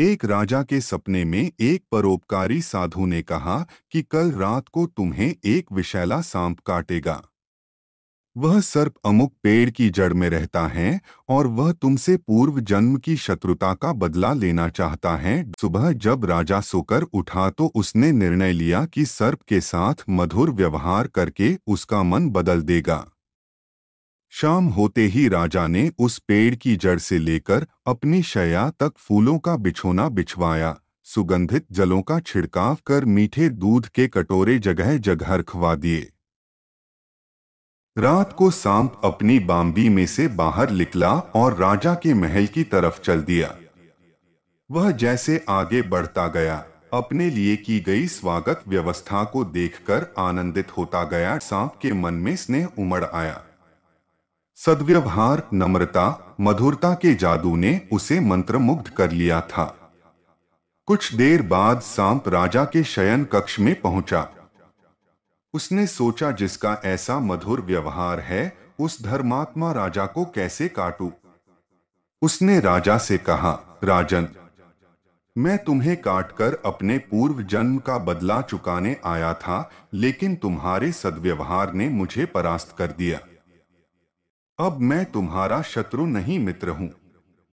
एक राजा के सपने में एक परोपकारी साधु ने कहा कि कल रात को तुम्हें एक विशैला सांप काटेगा वह सर्प अमुक पेड़ की जड़ में रहता है और वह तुमसे पूर्व जन्म की शत्रुता का बदला लेना चाहता है सुबह जब राजा सोकर उठा तो उसने निर्णय लिया कि सर्प के साथ मधुर व्यवहार करके उसका मन बदल देगा शाम होते ही राजा ने उस पेड़ की जड़ से लेकर अपनी शया तक फूलों का बिछोना बिछवाया सुगंधित जलों का छिड़काव कर मीठे दूध के कटोरे जगह जगह रखवा दिए रात को सांप अपनी बाम्बी में से बाहर निकला और राजा के महल की तरफ चल दिया वह जैसे आगे बढ़ता गया अपने लिए की गई स्वागत व्यवस्था को देखकर आनंदित होता गया सांप के मन में स्नेह उमड़ आया सदव्यवहार नम्रता मधुरता के जादू ने उसे मंत्रमुग्ध कर लिया था कुछ देर बाद सांप राजा के शयन कक्ष में पहुंचा उसने सोचा जिसका ऐसा मधुर व्यवहार है उस धर्मात्मा राजा को कैसे काटू उसने राजा से कहा राजन मैं तुम्हें काटकर अपने पूर्व जन्म का बदला चुकाने आया था लेकिन तुम्हारे सदव्यवहार ने मुझे परास्त कर दिया अब मैं तुम्हारा शत्रु नहीं मित्र हूं